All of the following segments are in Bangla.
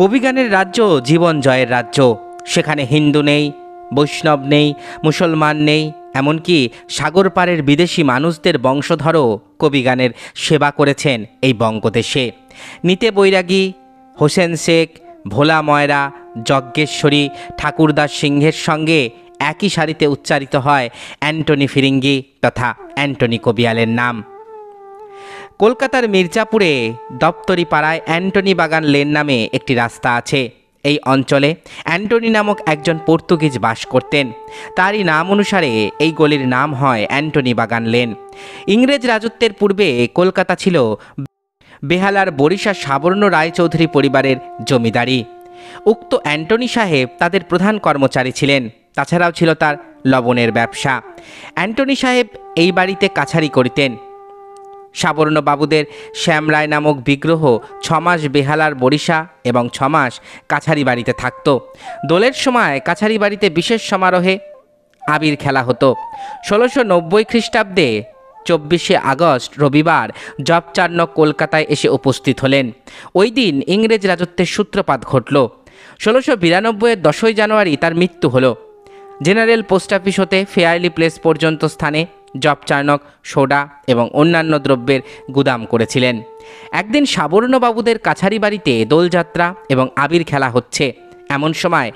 কবিগানের রাজ্য জীবন জয়ের রাজ্য সেখানে হিন্দু নেই বৈষ্ণব নেই মুসলমান নেই এমনকি সাগর পাড়ের বিদেশি মানুষদের বংশধরও কবিগানের সেবা করেছেন এই বঙ্গদেশে নিতে বৈরাগী হোসেন শেখ ভোলা ময়রা যজ্ঞেশ্বরী ঠাকুরদাস সিংহের সঙ্গে একই সারিতে উচ্চারিত হয় অ্যান্টনি ফিরিঙ্গি তথা অ্যান্টনি কবিয়ালের নাম কলকাতার মির্জাপুরে দপ্তরি পাড়ায় অ্যান্টনি বাগান লেন নামে একটি রাস্তা আছে এই অঞ্চলে অ্যান্টনি নামক একজন পর্তুগিজ বাস করতেন তারই নাম অনুসারে এই গলির নাম হয় অ্যান্টনি বাগান লেন ইংরেজ রাজত্বের পূর্বে কলকাতা ছিল বেহালার বরিশা সাবর্ণ রায়চৌধুরী পরিবারের জমিদারি উক্ত অ্যান্টনি সাহেব তাদের প্রধান কর্মচারী ছিলেন তাছাড়াও ছিল তার লবণের ব্যবসা অ্যান্টনি সাহেব এই বাড়িতে কাছারি করিতেন সাবর্ণ বাবুদের শ্যামরায় নামক বিগ্রহ ছমাস বেহালার বরিশা এবং ছমাস কাছারি বাড়িতে থাকত দোলের সময় কাছারি বাড়িতে বিশেষ সমারোহে আবির খেলা হতো ষোলোশো নব্বই খ্রিস্টাব্দে চব্বিশে আগস্ট রবিবার জবচার্ন কলকাতায় এসে উপস্থিত হলেন ওই দিন ইংরেজ রাজত্বের সূত্রপাত ঘটল ষোলোশো বিরানব্বইয়ের দশই জানুয়ারি তার মৃত্যু হলো জেনারেল পোস্ট অফিস হতে ফেয়ারলি প্লেস পর্যন্ত স্থানে চার্নক সোডা এবং অন্যান্য দ্রব্যের গুদাম করেছিলেন একদিন সাবর্ণবাবুদের কাছারি বাড়িতে দোলযাত্রা এবং আবির খেলা হচ্ছে এমন সময়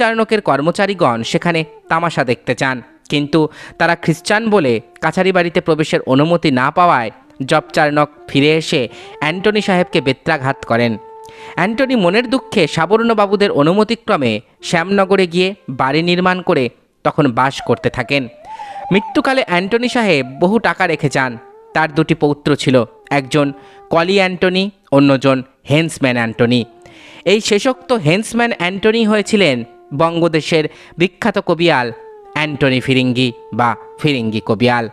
চার্নকের কর্মচারীগণ সেখানে তামাশা দেখতে চান কিন্তু তারা খ্রিস্টান বলে কাছারি বাড়িতে প্রবেশের অনুমতি না পাওয়ায় চার্নক ফিরে এসে অ্যান্টনি সাহেবকে বেত্রাঘাত করেন অ্যান্টনি মনের দুঃখে সাবর্ণবাবুদের অনুমতিক্রমে শ্যামনগরে গিয়ে বাড়ি নির্মাণ করে তখন বাস করতে থাকেন মৃত্যুকালে অ্যান্টনি সাহেব বহু টাকা রেখে যান তার দুটি পৌত্র ছিল একজন কলি অ্যান্টনি অন্যজন হেন্সম্যান অ্যান্টনি এই শেষোক্ত হেন্সম্যান অ্যান্টনি হয়েছিলেন বঙ্গদেশের বিখ্যাত কবিয়াল অ্যান্টনি ফিরিঙ্গি বা ফিরিঙ্গি কবিয়াল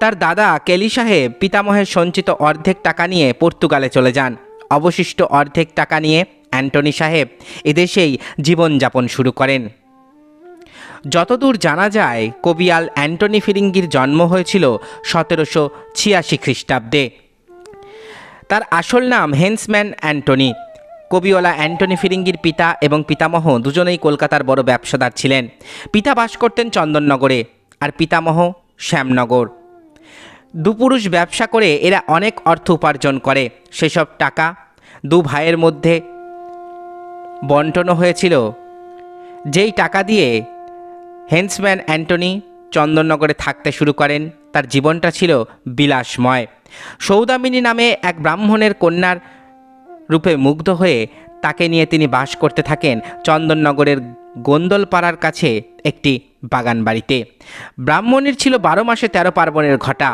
তার দাদা কেলি সাহেব পিতামহের সঞ্চিত অর্ধেক টাকা নিয়ে পর্তুগালে চলে যান অবশিষ্ট অর্ধেক টাকা নিয়ে অ্যান্টনি সাহেব এদেশেই জীবনযাপন শুরু করেন যতদূর জানা যায় কবিয়াল অ্যান্টনি ফিরিঙ্গির জন্ম হয়েছিল সতেরোশো ছিয়াশি খ্রিস্টাব্দে তার আসল নাম হেন্সম্যান অ্যান্টনি কবিওয়ালা অ্যান্টনি ফিরিঙ্গির পিতা এবং পিতামহ দুজনেই কলকাতার বড় ব্যবসাদার ছিলেন পিতা বাস করতেন চন্দননগরে আর পিতামহ শ্যামনগর দুপুরুষ ব্যবসা করে এরা অনেক অর্থ উপার্জন করে সেসব টাকা দু ভাইয়ের মধ্যে বন্টনও হয়েছিল যেই টাকা দিয়ে হেন্সম্যান অ্যান্টনি চন্দননগরে থাকতে শুরু করেন তার জীবনটা ছিল বিলাসময় সৌদামিনী নামে এক ব্রাহ্মণের কন্যার রূপে মুগ্ধ হয়ে তাকে নিয়ে তিনি বাস করতে থাকেন চন্দননগরের গোন্দলপাড়ার কাছে একটি বাগান বাড়িতে ব্রাহ্মণীর ছিল বারো মাসে তেরো পার্বণের ঘটা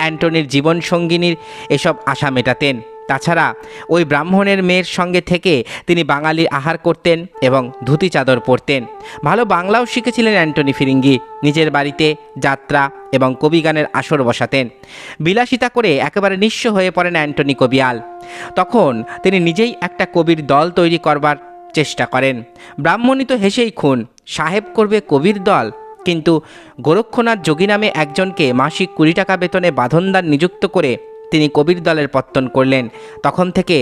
অ্যান্টনির জীবনসঙ্গিনীর এসব আশা মেটাতেন তাছাড়া ওই ব্রাহ্মণের মেয়ের সঙ্গে থেকে তিনি বাঙালি আহার করতেন এবং ধুতি চাদর পরতেন ভালো বাংলাও শিখেছিলেন অ্যান্টনি ফিরিঙ্গি নিজের বাড়িতে যাত্রা এবং কবি গানের আসর বসাতেন বিলাসিতা করে একেবারে নিঃস্ব হয়ে পড়েন অ্যান্টনি কবিয়াল তখন তিনি নিজেই একটা কবির দল তৈরি করবার চেষ্টা করেন ব্রাহ্মণী তো হেসেই খুন সাহেব করবে কবির দল কিন্তু গোরক্ষনাথ যোগী নামে একজনকে মাসিক কুড়ি টাকা বেতনে বাঁধনদার নিযুক্ত করে তিনি কবির দলের পত্তন করলেন তখন থেকে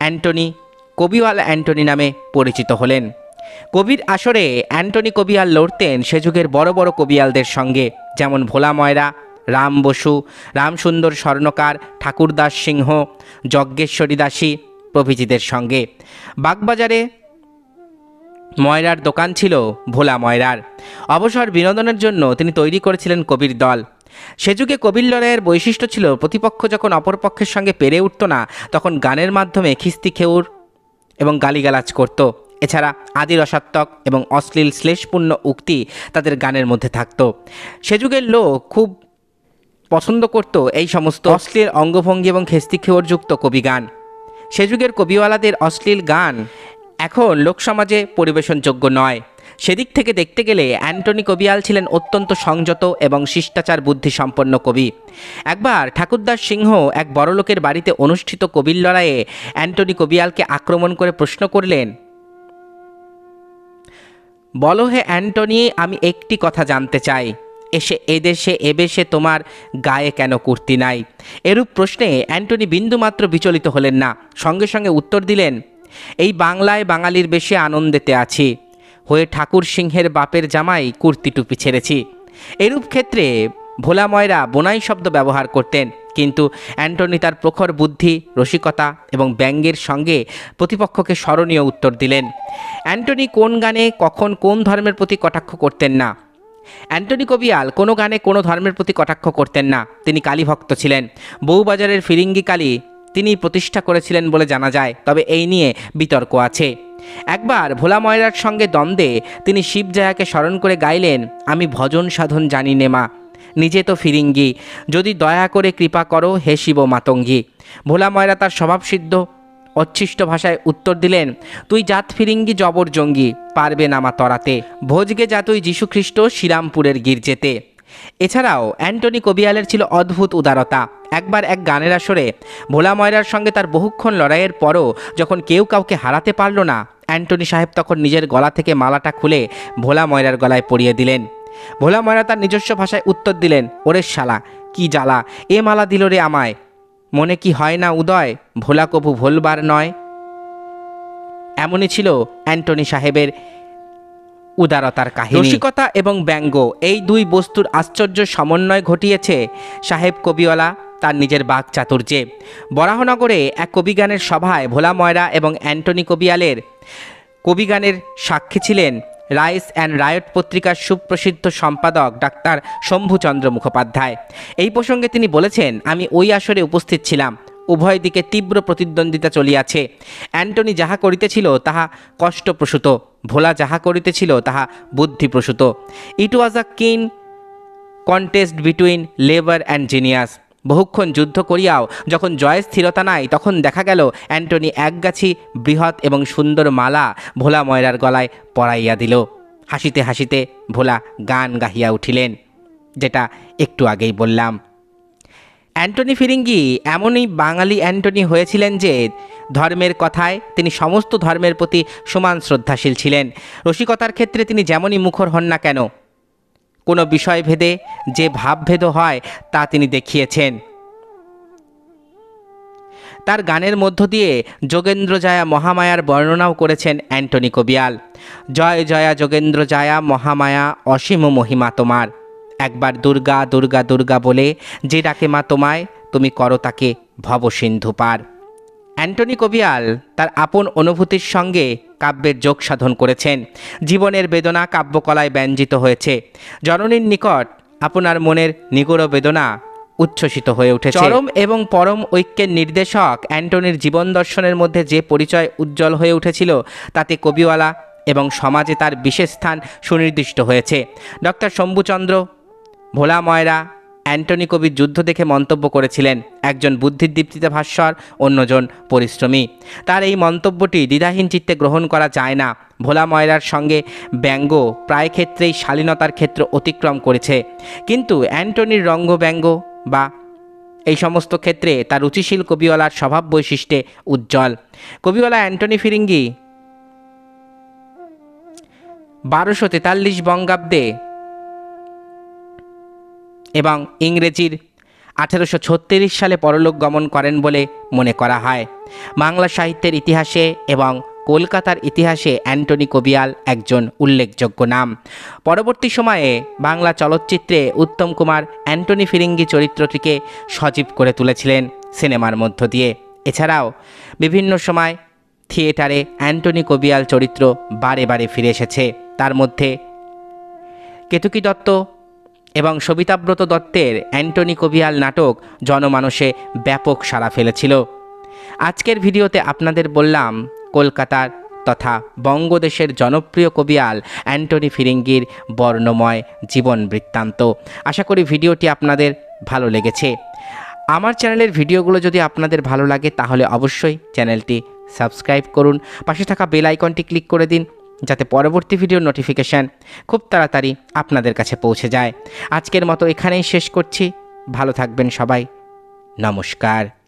অ্যান্টনি কবিওয়াল অ্যান্টনি নামে পরিচিত হলেন কবির আসরে অ্যান্টনি কবিয়াল লড়তেন সে যুগের বড় বড় কবিয়ালদের সঙ্গে যেমন ভোলা ময়রা রাম বসু রামসুন্দর স্বর্ণকার ঠাকুরদাস সিংহ যজ্ঞেশ্বরী দাসী প্রভৃতিদের সঙ্গে বাগবাজারে ময়রার দোকান ছিল ভোলা ময়রার অবসর বিনোদনের জন্য তিনি তৈরি করেছিলেন কবির দল সে যুগে লড়াইয়ের বৈশিষ্ট্য ছিল প্রতিপক্ষ যখন অপরপক্ষের সঙ্গে পেরে উঠত না তখন গানের মাধ্যমে খিস্তি খেউর এবং গালিগালাজ করত এছাড়া আদি রসাত্মক এবং অশ্লীল শ্লেষপূর্ণ উক্তি তাদের গানের মধ্যে থাকত সে যুগের লোক খুব পছন্দ করত এই সমস্ত অশ্লীল অঙ্গভঙ্গি এবং যুক্ত কবি গান সে যুগের কবিওয়ালাদের অশ্লীল গান এখন লোকসমাজে পরিবেশনযোগ্য নয় সেদিক থেকে দেখতে গেলে অ্যান্টনি কবিয়াল ছিলেন অত্যন্ত সংযত এবং শিষ্টাচার বুদ্ধি সম্পন্ন কবি একবার ঠাকুরদাস সিংহ এক বড়লোকের বাড়িতে অনুষ্ঠিত কবির লড়াইয়ে অ্যান্টনি কবিয়ালকে আক্রমণ করে প্রশ্ন করলেন বলো হে অ্যান্টনি আমি একটি কথা জানতে চাই এসে এদেশে এবেশে তোমার গায়ে কেন কুর্তি নাই এরূপ প্রশ্নে অ্যান্টনি বিন্দুমাত্র বিচলিত হলেন না সঙ্গে সঙ্গে উত্তর দিলেন এই বাংলায় বাঙালির বেশি আনন্দেতে আছি হয়ে ঠাকুর সিংহের বাপের জামাই কুর্তি টুপি ছেড়েছি এরূপ ক্ষেত্রে ভোলা ময়রা বোনাই শব্দ ব্যবহার করতেন কিন্তু অ্যান্টনি তার প্রখর বুদ্ধি রসিকতা এবং ব্যঙ্গের সঙ্গে প্রতিপক্ষকে স্মরণীয় উত্তর দিলেন অ্যান্টনি কোন গানে কখন কোন ধর্মের প্রতি কটাক্ষ করতেন না অ্যান্টনি কবিয়াল কোনো গানে কোনো ধর্মের প্রতি কটাক্ষ করতেন না তিনি কালীভক্ত ছিলেন বউবাজারের ফিরিঙ্গি কালী তিনি প্রতিষ্ঠা করেছিলেন বলে জানা যায় তবে এই নিয়ে বিতর্ক আছে একবার ভোলা ময়রার সঙ্গে দ্বন্দ্বে তিনি শিবজায়াকে স্মরণ করে গাইলেন আমি ভজন সাধন জানি নে মা নিজে তো ফিরিঙ্গি যদি দয়া করে কৃপা করো হে শিব মাতঙ্গি ভোলা ময়রা তার স্বভাবসিদ্ধ অচ্ছিষ্ট ভাষায় উত্তর দিলেন তুই জাত ফিরিঙ্গি জবর জঙ্গি পারবে না মা তরাতে ভোজগে যা তুই যীশুখ্রিস্ট শ্রীরামপুরের গির্জেতে এছাড়াও অ্যান্টনি কবিয়ালের ছিল অদ্ভুত উদারতা একবার এক গানের আসরে ভোলা ময়রার সঙ্গে তার বহুক্ষণ লড়াইয়ের পরও যখন কেউ কাউকে হারাতে পারল না অ্যান্টনি সাহেব তখন নিজের গলা থেকে মালাটা খুলে ভোলা ময়রার গলায় পরিয়ে দিলেন ভোলা ময়রা তার নিজস্ব ভাষায় উত্তর দিলেন ওরে শালা কি জ্বালা এ মালা দিল রে আমায় মনে কি হয় না উদয় ভোলা কভু ভোলবার নয় এমনই ছিল অ্যান্টনি সাহেবের উদারতার কাহিনী রসিকতা এবং ব্যঙ্গ এই দুই বস্তুর আশ্চর্য সমন্বয় ঘটিয়েছে সাহেব কবিওয়ালা তার নিজের বাক চাতুর্যে বরাহনগরে এক কবিগানের সভায় ভোলা ময়রা এবং অ্যান্টনি কবিয়ালের কবিগানের সাক্ষী ছিলেন রাইস অ্যান্ড রায়ট পত্রিকার সুপ্রসিদ্ধ সম্পাদক ডাক্তার শম্ভুচন্দ্র মুখোপাধ্যায় এই প্রসঙ্গে তিনি বলেছেন আমি ওই আসরে উপস্থিত ছিলাম উভয় দিকে তীব্র প্রতিদ্বন্দ্বিতা চলিয়াছে অ্যান্টনি যাহা করিতেছিল তাহা কষ্টপ্রসূত ভোলা যাহা করিতেছিল তাহা বুদ্ধিপ্রসূত ইট was a keen contest between labour and genius বহুক্ষণ যুদ্ধ করিয়াও যখন জয় স্থিরতা নাই তখন দেখা গেল অ্যান্টনি একগাছি বৃহৎ এবং সুন্দর মালা ভোলা ময়রার গলায় পরাইয়া দিল হাসিতে হাসিতে ভোলা গান গাহিয়া উঠিলেন যেটা একটু আগেই বললাম অ্যান্টনি ফিরিঙ্গি এমনই বাঙালি অ্যান্টনি হয়েছিলেন যে ধর্মের কথায় তিনি সমস্ত ধর্মের প্রতি সমান শ্রদ্ধাশীল ছিলেন রসিকতার ক্ষেত্রে তিনি যেমনই মুখর হন না কেন কোনো বিষয়ভেদে যে ভাবভেদ হয় তা তিনি দেখিয়েছেন তার গানের মধ্য দিয়ে যোগেন্দ্র জায়া মহামায়ার বর্ণনাও করেছেন অ্যান্টনি কবিয়াল জয় জয়া যোগেন্দ্র জায়া মহামায়া অসীম মহিমা তোমার একবার দুর্গা দুর্গা দুর্গা বলে যে ডাকে মা তোমায় তুমি করো তাকে ভবসিন্ধু পার অ্যান্টনি কবিয়াল তার আপন অনুভূতির সঙ্গে কাব্যের যোগ সাধন করেছেন জীবনের বেদনা কাব্যকলায় ব্যঞ্জিত হয়েছে জননীর নিকট আপনার মনের নিগড় বেদনা উচ্ছ্বসিত হয়ে উঠেছে চরম এবং পরম ঐক্যের নির্দেশক অ্যান্টনির জীবন দর্শনের মধ্যে যে পরিচয় উজ্জ্বল হয়ে উঠেছিল তাতে কবিওয়ালা এবং সমাজে তার বিশেষ স্থান সুনির্দিষ্ট হয়েছে ডক্টর শম্ভুচন্দ্র ভোলা ময়রা অ্যান্টনি কবির যুদ্ধ দেখে মন্তব্য করেছিলেন একজন বুদ্ধির দীপ্তিতে ভাস্বর অন্যজন পরিশ্রমী তার এই মন্তব্যটি দ্বিধাহীন চিত্তে গ্রহণ করা যায় না ভোলা ময়রার সঙ্গে ব্যঙ্গ প্রায় ক্ষেত্রেই শালীনতার ক্ষেত্র অতিক্রম করেছে কিন্তু অ্যান্টনির রঙ্গ ব্যঙ্গ বা এই সমস্ত ক্ষেত্রে তার রুচিশীল কবিওয়ালার স্বভাব বৈশিষ্ট্যে উজ্জ্বল কবিওয়ালা অ্যান্টনি ফিরিঙ্গি বারোশো তেতাল্লিশ বঙ্গাব্দে এবং ইংরেজির আঠেরোশো সালে পরলোক গমন করেন বলে মনে করা হয় বাংলা সাহিত্যের ইতিহাসে এবং কলকাতার ইতিহাসে অ্যান্টনি কবিয়াল একজন উল্লেখযোগ্য নাম পরবর্তী সময়ে বাংলা চলচ্চিত্রে উত্তম কুমার অ্যান্টনি ফিরিঙ্গি চরিত্রটিকে সজীব করে তুলেছিলেন সিনেমার মধ্য দিয়ে এছাড়াও বিভিন্ন সময় থিয়েটারে অ্যান্টনি কবিয়াল চরিত্র বারে বারে ফিরে এসেছে তার মধ্যে কেতুকী দত্ত এবং সবিতাব্রত দত্তের অ্যান্টনি কবিয়াল নাটক জনমানসে ব্যাপক সাড়া ফেলেছিল আজকের ভিডিওতে আপনাদের বললাম কলকাতার তথা বঙ্গদেশের জনপ্রিয় কবিয়াল অ্যান্টনি ফিরিঙ্গির বর্ণময় জীবন বৃত্তান্ত আশা করি ভিডিওটি আপনাদের ভালো লেগেছে আমার চ্যানেলের ভিডিওগুলো যদি আপনাদের ভালো লাগে তাহলে অবশ্যই চ্যানেলটি সাবস্ক্রাইব করুন পাশে থাকা বেল আইকনটি ক্লিক করে দিন যাতে পরবর্তী ভিডিওর নোটিফিকেশান খুব তাড়াতাড়ি আপনাদের কাছে পৌঁছে যায় আজকের মতো এখানেই শেষ করছি ভালো থাকবেন সবাই নমস্কার